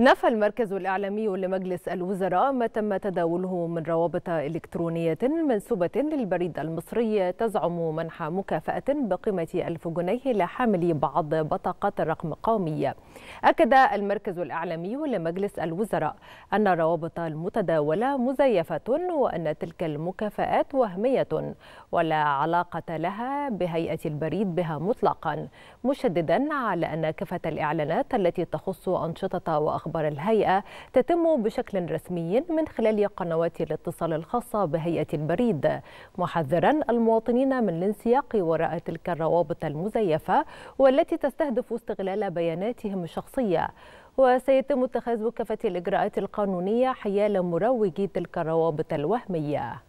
نفى المركز الإعلامي لمجلس الوزراء ما تم تداوله من روابط إلكترونية منسوبة للبريد المصري تزعم منح مكافأة بقيمة ألف جنيه لحاملي بعض بطاقات الرقم قومية أكد المركز الإعلامي لمجلس الوزراء أن الروابط المتداولة مزيفة وأن تلك المكافآت وهمية ولا علاقة لها بهيئة البريد بها مطلقا مشددا على أن كافة الإعلانات التي تخص أنشطة وأخبار أخبار الهيئة تتم بشكل رسمي من خلال قنوات الاتصال الخاصة بهيئة البريد محذرا المواطنين من الانسياق وراء تلك الروابط المزيفة والتي تستهدف استغلال بياناتهم الشخصية وسيتم اتخاذ كافة الإجراءات القانونية حيال مروجي تلك الروابط الوهمية